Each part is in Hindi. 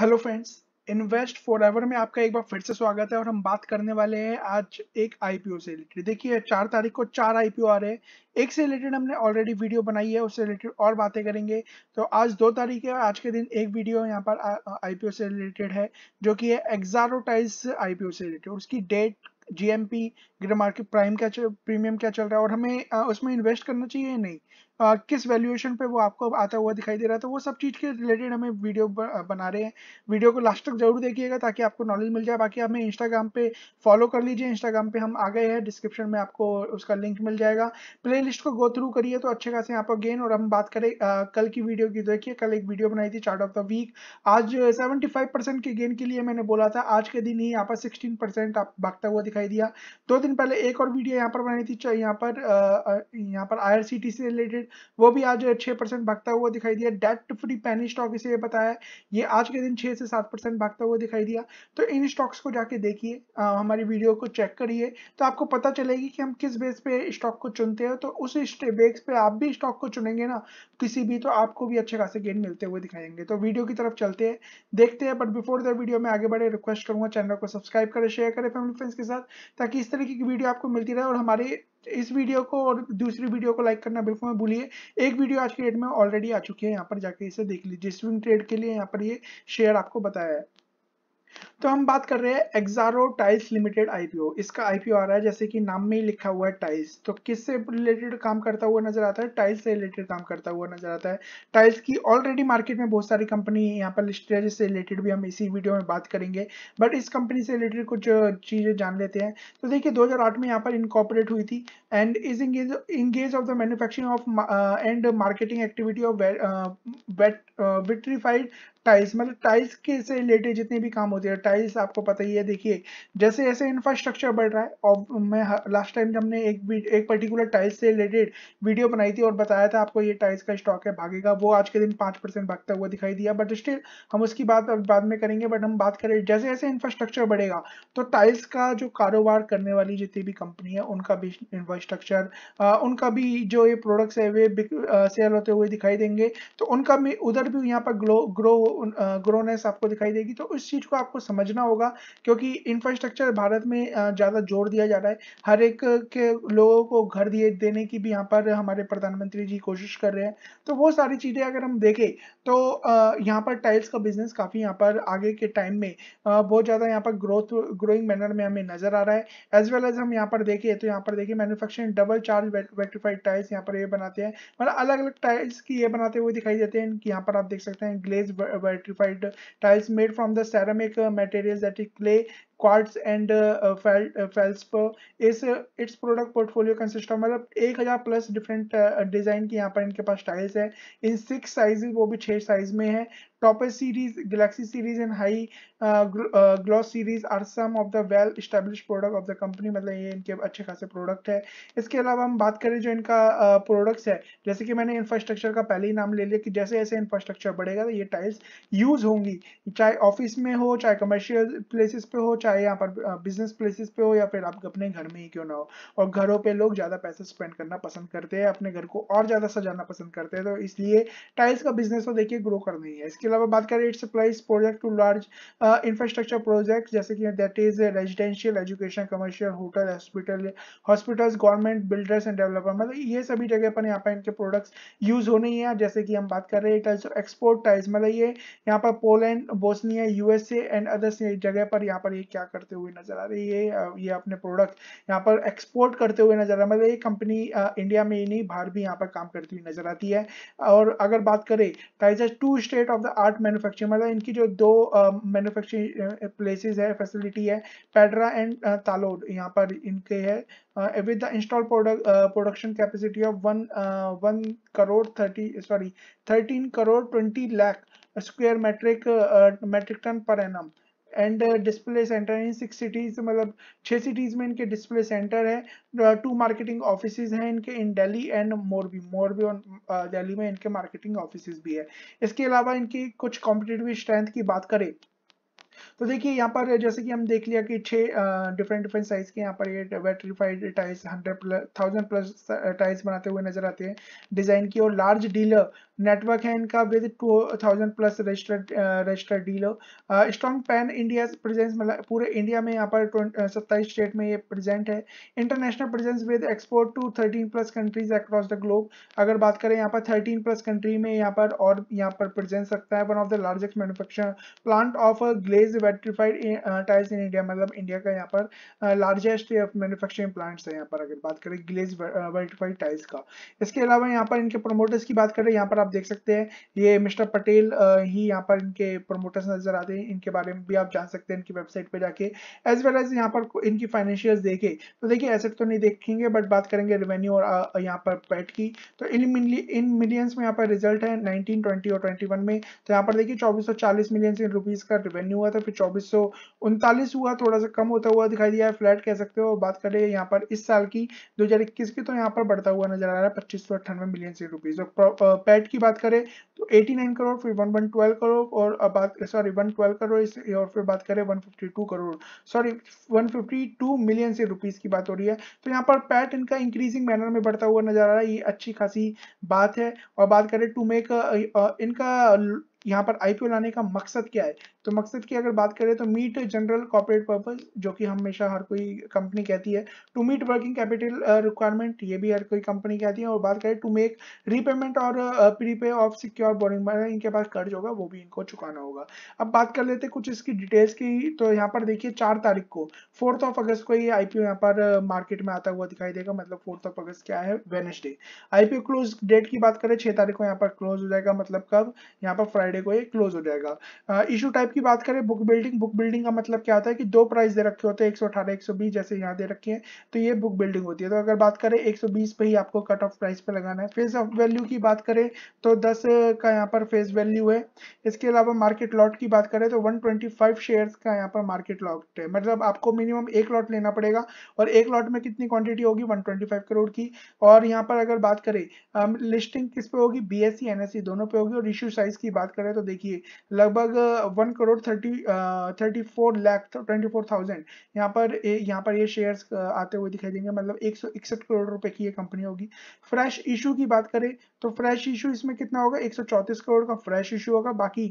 hello friends invest forever में आपका एक बार फिर से स्वागत है और हम बात करने वाले हैं आज एक आईपीओ से रिलेटेड देखिए चार तारीख को चार आईपीओ आ रहे हैं एक से रिलेटेड हमने ऑलरेडी वीडियो बनाई है उससे रिलेटेड और बातें करेंगे तो आज दो तारीख है आज के दिन एक वीडियो यहाँ पर आईपीओ से रिलेटेड है जो कि है आईपीओ से रिलेटेड उसकी date GMP grey market prime क्या प्रीमियम क्या चल रहा है और हमें उसमें इन्वेस्ट करना चाहिए या नहीं आ, किस वैल्यूएशन पे वो आपको आता हुआ दिखाई दे रहा था तो वो सब चीज़ के रिलेटेड हमें वीडियो बना रहे हैं वीडियो को लास्ट तक जरूर देखिएगा ताकि आपको नॉलेज मिल जाए बाकी हमें इंस्टाग्राम पे फॉलो कर लीजिए इंस्टाग्राम पे हम आ गए हैं डिस्क्रिप्शन में आपको उसका लिंक मिल जाएगा प्ले को गो थ्रू करिए तो अच्छे खासे यहाँ पर गेन और हम बात करें आ, कल की वीडियो की देखिए कल एक वीडियो बनाई थी चार्ट ऑफ द वीक आज सेवेंटी के गेन के लिए मैंने बोला था आज के दिन ही यहाँ पर सिक्सटीन आप भागता हुआ दिखाई दिया दो दिन पहले एक और वीडियो यहाँ पर बनाई थी यहाँ पर यहाँ पर आई से रिलेटेड वो भी आज छह परसेंट भागता हुआ दिखाई दिया डेट फ्री पैनी स्टॉक इसे बताया ये आज के दिन छह से सात परसेंट भागता हुआ दिखाई दिया तो इन स्टॉक्स को जाके देखिए हमारी वीडियो को चेक करिए तो आपको पता चलेगी कि हम किस बेस पे स्टॉक को चुनते हैं तो उस बेस पे आप भी स्टॉक को चुनेंगे ना किसी भी तो आपको भी अच्छे खासे गेन मिलते हुए दिखाएंगे तो वीडियो की तरफ चलते हैं देखते हैं बट बिफोर द वीडियो में आगे बढ़े रिक्वेस्ट करूंगा चैनल को सब्सक्राइब करें शेयर करें फैमिली फ्रेंड्स के साथ ताकि इस तरीके की वीडियो आपको मिलती रहे और हमारे इस वीडियो को और दूसरी वीडियो को लाइक करना बिल्कुल मत भूलिए एक वीडियो आज की डेट में ऑलरेडी आ चुकी है यहाँ पर जाके इसे देख लीजिए स्विंग ट्रेड के लिए यहाँ पर ये शेयर आपको बताया है तो हम बात कर रहे हैं एक्सारो टाइल्स लिमिटेड आईपीओ इसका आईपीओ आ रहा है जैसे कि नाम में ही लिखा हुआ है टाइल्स तो किससे रिलेटेड काम करता हुआ नजर आता है टाइल्स से रिलेटेड काम करता हुआ नजर आता है टाइल्स की ऑलरेडी मार्केट में बहुत सारी कंपनी यहाँ पर लिस्टेड है जिससे रिलेटेड भी हम इसी वीडियो में बात करेंगे बट इस कंपनी से रिलेटेड कुछ चीज़ें जान लेते हैं तो देखिये दो में यहाँ पर इनकॉपरेट हुई थी and is engage engage of the manufacturing of and marketing activity of vitrified tiles मतलब टाइल्स के से रिलेटेड जितने भी काम होते हैं टाइल्स आपको पता ही है देखिए जैसे जैसे इंफ्रास्ट्रक्चर बढ़ रहा है और मैं लास्ट टाइम जब हमने एक एक पर्टिकुलर टाइल्स से रिलेटेड वीडियो बनाई थी और बताया था आपको ये टाइल्स का स्टॉक है भागेगा वो आज के दिन पाँच परसेंट भागता हुआ दिखाई दिया बट स्टिल हम उसकी बात बाद में करेंगे बट हम बात करें जैसे जैसे इंफ्रास्ट्रक्चर बढ़ेगा तो टाइल्स का जो कारोबार करने वाली जितनी भी कंपनी है उनका भी इंफ्रास्ट्रक्चर उनका भी जो ये प्रोडक्ट्स है वे सेल होते हुए दिखाई देंगे तो उनका भी उधर भी यहाँ पर ग्रो ग्रो ग्रोनेस आपको दिखाई देगी तो उस चीज़ को आपको समझना होगा क्योंकि इंफ्रास्ट्रक्चर भारत में ज़्यादा जोर दिया जा रहा है हर एक के लोगों को घर दिए देने की भी यहाँ पर हमारे प्रधानमंत्री जी कोशिश कर रहे हैं तो वो सारी चीज़ें अगर हम देखें तो यहाँ पर टाइल्स का बिजनेस काफ़ी यहाँ पर आगे के टाइम में बहुत ज़्यादा यहाँ पर ग्रोथ ग्रोइंग मैनर में हमें नज़र आ रहा है एज वेल एज हम यहाँ पर देखें तो यहाँ पर देखिए manufacturing double charge vitrified tiles यहाँ पर ये बनाते हैं मतलब अलग अलग टाइल्स की ये बनाते हुए दिखाई देते हैं कि यहाँ पर आप देख सकते हैं glaze Vitrified tiles made from the ceramic uh, materials that is clay quartz and पर इस it's product portfolio consist of मतलब एक हज़ार प्लस डिफरेंट डिज़ाइन की यहाँ पर इनके पास टाइल्स है इन सिक्स साइज वो भी छः साइज में है topest series galaxy series and high gloss series are some of the well established product of the company मतलब ये इनके अच्छे खासे प्रोडक्ट है इसके अलावा हम बात करें जो इनका प्रोडक्ट्स uh, है जैसे कि मैंने इंफ्रास्ट्रक्चर का पहले ही नाम ले लिया कि जैसे जैसे इंफ्रास्ट्रक्चर बढ़ेगा तो ये टाइल्स यूज़ होंगी चाहे ऑफिस में हो चाहे कमर्शियल प्लेसेस पे हो चाहे चाहे यहाँ पर बिजनेस प्लेसेस पे हो या फिर आप अपने घर में ही क्यों ना हो और घरों पे लोग ज़्यादा पैसे स्पेंड करना पसंद करते हैं अपने घर को और ज़्यादा सजाना पसंद करते हैं तो इसलिए टाइल्स का बिजनेस तो देखिए ग्रो कर ही है इसके अलावा बात करें it's applies project to large infrastructure project जैसे कि that is residential education commercial hotel hospital hospitals government builders and developer मतलब ये सभी जगह पर यहाँ पर इनके प्रोडक्ट्स यूज होने हैं जैसे कि हम बात कर रहे हैं टाइल्स एक्सपोर्ट टाइल्स मतलब ये यहाँ पर Poland Bosnia USA and others जगह पर यहाँ पर ये क्या क्या करते हुए नजर आ रही है ये अपने प्रोडक्ट यहाँ पर एक्सपोर्ट करते हुए नजर आ रहा है मतलब ये कंपनी इंडिया में ही नहीं बाहर भी यहाँ पर काम करती हुई नजर आती है और अगर बात करें टाइजर to state of the art manufacture मतलब इनकी जो दो मैन्युफैक्चरिंग प्लेसेज है फैसिलिटी है पेड्रा एंड तालोड यहाँ पर इनके है with the install production capacity of one one crore thirty sorry thirteen crore twenty lakh square metric metric ton per annum and display centre in six cities मतलब छह सिटीज़ में इनके डिस्प्ले सेंटर है टू मार्केटिंग ऑफिस हैं इनके इन दिल्ली एंड मोरबी मोरबी और दिल्ली में इनके मार्केटिंग ऑफिस भी है इसके अलावा इनकी कुछ कॉम्पिटेटिव स्ट्रेंथ की बात करें तो देखिए यहाँ पर जैसे कि हम देख लिया कि छः डिफरेंट डिफरेंट साइज के यहाँ पर ये vitrified tiles hundred plus thousand plus tiles बनाते हुए नजर आते हैं डिजाइन की और लार्ज डीलर नेटवर्क है इनका with two thousand plus registered registered dealer strong pan India presence मतलब पूरे इंडिया में यहाँ पर uh, सत्ताईस स्टेट में ये प्रेजेंट है international presence with export to thirteen plus countries across the globe अगर बात करें यहाँ पर थर्टीन प्लस कंट्री में यहाँ पर और यहाँ पर प्रेजेंस रखता है one of the largest manufacture plant of glaze vitrified tiles in India मतलब इंडिया का यहाँ पर लार्जेस्ट मैनुफेक्चरिंग प्लांट्स है यहाँ पर अगर बात करें ग्लेज वेट्रीफाइड टाइल्स का इसके अलावा यहाँ पर इनके प्रोमोटर्स की बात करें यहाँ पर आप देख सकते हैं ये मिस्टर पटेल ही यहाँ पर इनके प्रमोटर्स नजर आते हैं इनके बारे में भी आप जान सकते हैं इनकी वेबसाइट पे जाके एज वेल एज यहाँ पर इनकी फाइनेंशियल देखे तो देखिए एसेट तो नहीं देखेंगे बट बात करेंगे रेवेन्यू और यहाँ पर पैट की तो इन इन मिलियंस में यहाँ पर रिजल्ट है नाइनटीन ट्वेंटी और ट्वेंटी में तो यहाँ पर देखिए चौबीस सौ चालीस मिलियन रुपीज का रेवेन्यू हुआ था फिर चौबीस हुआ थोड़ा सा कम होता हुआ दिखाई दिया है फ्लैट कह सकते हो बात करें यहाँ पर इस साल की दो की तो यहाँ पर बढ़ता हुआ नजर आ रहा है पच्चीस सौ अट्ठानवे मिलियन से रुपीज और पैट की बात करें तो 89 करोड़ फिर 112 करोड़ और बात सॉरी 112 करोड़ इस और फिर बात करें 152 करोड़ सॉरी 152 मिलियन से रुपीस की बात हो रही है तो यहाँ पर पैट इनका इंक्रीजिंग मैनर में बढ़ता हुआ नजर आ रहा है ये अच्छी खासी बात है और बात करें टू मेक इनका यहाँ पर आईपीओ लाने का मकसद क्या है तो मकसद की अगर बात करें तो मीट जनरल कॉपरेट पर्पज जो कि हमेशा हर कोई कंपनी कहती है to meet working capital requirement ये भी हर कोई कंपनी कहती है और बात करें to make repayment or prepay of secure borrowing इनके पास कर्ज होगा वो भी इनको चुकाना होगा अब बात कर लेते हैं कुछ इसकी डिटेल्स की तो यहाँ पर देखिए चार तारीख को फोर्थ ऑफ अगस्त को ये आई पी यहाँ पर मार्केट uh, में आता हुआ दिखाई देगा मतलब फोर्थ ऑफ अगस्त क्या है वेनसडे आई क्लोज डेट की बात करें छह तारीख को यहाँ पर क्लोज हो जाएगा मतलब कब यहाँ पर फ्राइडे को ये क्लोज हो जाएगा इशू uh, टाइप कॉन्सेप्ट मतलब की बात करें बुक बिल्डिंग बुक बिल्डिंग का मतलब क्या होता है कि दो प्राइस दे रखे होते हैं एक सौ अठारह एक सौ बीस जैसे यहाँ दे रखे हैं तो ये बुक बिल्डिंग होती है तो अगर बात करें एक सौ बीस पे ही आपको कट ऑफ प्राइस पे लगाना है फेस ऑफ वैल्यू की बात करें तो दस का यहाँ पर फेस वैल्यू है इसके अलावा मार्केट लॉट की बात करें तो वन ट्वेंटी फाइव शेयर्स का यहाँ पर मार्केट लॉट है मतलब आपको मिनिमम एक लॉट लेना पड़ेगा और एक लॉट में कितनी क्वान्टिटी होगी 125 करोड़ की और यहाँ पर अगर बात करें लिस्टिंग किस पे होगी बी एस e, e दोनों पे होगी और इश्यू साइज की बात करें तो देखिए लगभग one crore thirty thirty four lakh twenty four thousand यहाँ पर यहाँ पर ये शेयर्स आते हुए दिखाई देंगे मतलब एक सौ इकसठ करोड़ रुपए की ये कंपनी होगी फ्रेश इशू की बात करें तो फ्रेश इशू इसमें कितना होगा एक सौ चौंतीस करोड़ का फ्रेश इशू होगा बाकी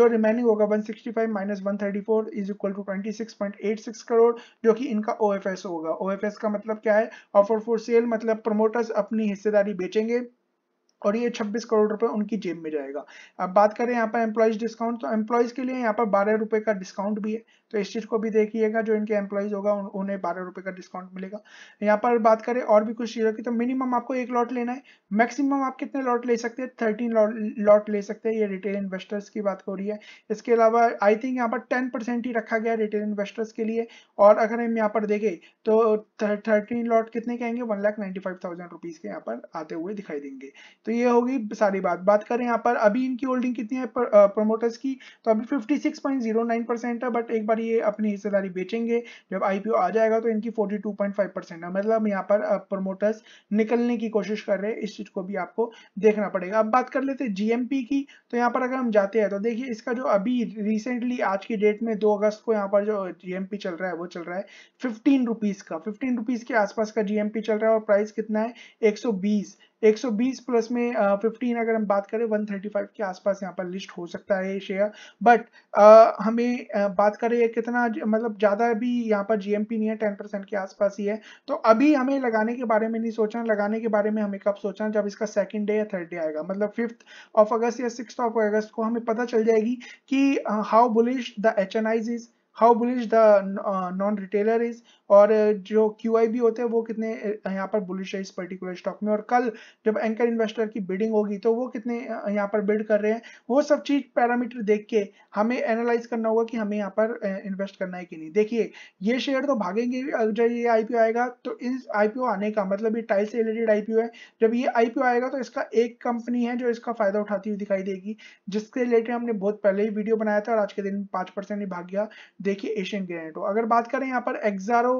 जो रिमेनिंग होगा one sixty five minus one thirty four is equal to twenty six point eight six crore जो कि इनका ओ एफ एस होगा ओ एफ एस का मतलब क्या है ऑफर फॉर सेल मतलब प्रमोटर्स अपनी हिस्सेदारी बेचेंगे और ये 26 करोड़ रुपए उनकी जेब में जाएगा अब बात करें यहाँ पर एम्प्लॉयज डिस्काउंट तो एम्प्लॉयज के लिए यहाँ पर बारह रुपए का डिस्काउंट भी है तो इस चीज को भी देखिएगा जो इनके एम्प्लॉयज होगा उन्हें बारह रुपए का डिस्काउंट मिलेगा यहाँ पर बात करें और भी कुछ चीजों की तो मिनिमम आपको एक लॉट लेना है मैक्सिमम आप कितने लॉट ले सकते हैं थर्टीन लॉट ले सकते हैं ये रिटेल इन्वेस्टर्स की बात हो रही है इसके अलावा आई थिंक यहाँ पर टेन ही रखा गया रिटेल इन्वेस्टर्स के लिए और अगर हम यहाँ पर देखें तो थर्टीन लॉट कितने के आएंगे one lakh ninety five thousand rupees के यहाँ पर आते हुए दिखाई देंगे तो ये होगी सारी बात बात करें यहाँ पर अभी इनकी होल्डिंग कितनी है प्रमोटर्स की तो अभी 56.09 परसेंट है बट एक बार ये अपनी हिस्सेदारी बेचेंगे जब आईपीओ आ जाएगा तो इनकी 42.5 परसेंट है मतलब यहाँ पर प्रमोटर्स निकलने की कोशिश कर रहे हैं इस चीज को भी आपको देखना पड़ेगा अब बात कर लेते हैं जीएमपी की तो यहाँ पर अगर हम जाते हैं तो देखिए इसका जो अभी रिसेंटली आज की डेट में दो अगस्त को यहाँ पर जो जीएमपी चल रहा है वो चल रहा है फिफ्टीन रुपीज का फिफ्टीन रुपीज के आसपास का जीएमपी चल रहा है और प्राइस कितना है एक सौ बीस 120 प्लस में uh, 15 अगर हम बात करें 135 के आसपास यहाँ पर लिस्ट हो सकता है शेयर बट हमें uh, बात करें कितना मतलब ज़्यादा भी यहाँ पर जीएमपी नहीं है 10 परसेंट के आसपास ही है तो अभी हमें लगाने के बारे में नहीं सोचना लगाने के बारे में हमें कब सोचना जब इसका सेकेंड डे या थर्ड डे आएगा मतलब फिफ्थ ऑफ अगस्त या सिक्स ऑफ अगस्त को हमें पता चल जाएगी कि how bullish the H N Is is how bullish the non retailer is और uh, जो क्यू आई बी होते हैं वो कितने uh, यहाँ पर बुलिश है इस पर्टिकुलर स्टॉक में और कल जब एंकर इन्वेस्टर की बिडिंग होगी तो वो कितने uh, यहाँ पर बिड कर रहे हैं वो सब चीज पैरामीटर देख के हमें एनालाइज करना होगा कि हमें यहाँ पर इन्वेस्ट करना है कि नहीं देखिए ये शेयर तो भागेंगे जब ये आईपीओ आएगा तो इस आईपीओ आने का मतलब ये टाइल से रिलेटेड आईपीओ है जब ये आईपीओ आएगा तो इसका एक कंपनी है जो इसका फायदा उठाती हुई दिखाई देगी जिसके रिलेटेड हमने बहुत पहले ही वीडियो बनाया था और आज के दिन पांच परसेंट ही भाग गया देखिए एशियन ग्रेनाइट हो अगर बात करें यहाँ पर एक्सारो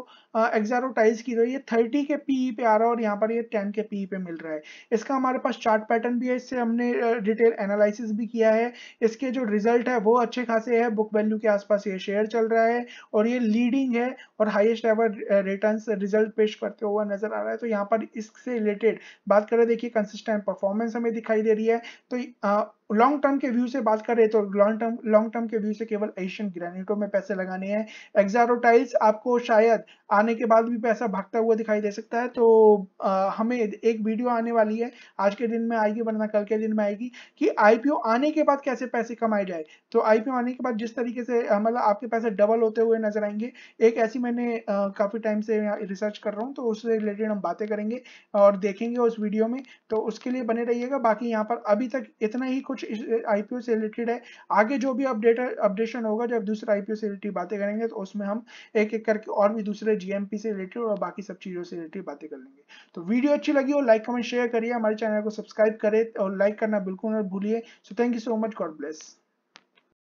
एक्सारो टाइल्स की तो ये थर्टी के पीई e पे आ रहा है और यहाँ पर ये टेन के पीई e पे मिल रहा है इसका हमारे पास चार्ट पैटर्न भी है इससे हमने डिटेल एनालिसिस भी किया है इसके जो रिजल्ट है वो अच्छे खासे है बुक वैल्यू के आसपास ये शेयर चल रहा है और ये लीडिंग है और हाइएस्ट एवर रिटर्न रिजल्ट पेश करते हुआ नजर आ रहा है तो यहाँ पर इससे रिलेटेड बात करें देखिए कंसिस्टेंट परफॉर्मेंस हमें दिखाई दे रही है तो लॉन्ग टर्म के व्यू से बात रहे तो लॉन्ग टर्म लॉन्ग टर्म के व्यू से केवल एशियन ग्रेनेटो में पैसे लगाने हैं एक्जारोटाइल्स आपको शायद आने के बाद भी पैसा भागता हुआ दिखाई दे सकता है तो आ, हमें एक वीडियो आने वाली है आज के दिन में आएगी वरना कल के दिन में आएगी कि आईपीओ आने के बाद कैसे पैसे कमाए जाए तो आईपीओ आने के बाद जिस तरीके से मतलब आपके पैसे डबल होते हुए नजर आएंगे एक ऐसी मैंने काफ़ी टाइम से रिसर्च कर रहा हूँ तो उससे रिलेटेड हम बातें करेंगे और देखेंगे उस वीडियो में तो उसके लिए बने रहिएगा बाकी यहाँ पर अभी तक इतना ही कुछ कुछ आईपीओ से रिलेटेड है आगे जो भी अपडेट अपडेशन होगा जब दूसरे आईपीओ से रिलेटेड बातें करेंगे तो उसमें हम एक एक करके और भी दूसरे जीएमपी से रिलेटेड और बाकी सब चीज़ों से रिलेटेड बातें कर लेंगे तो वीडियो अच्छी लगी हो लाइक कमेंट शेयर करिए हमारे चैनल को सब्सक्राइब करें और लाइक करना बिल्कुल ना भूलिए so thank you so much God bless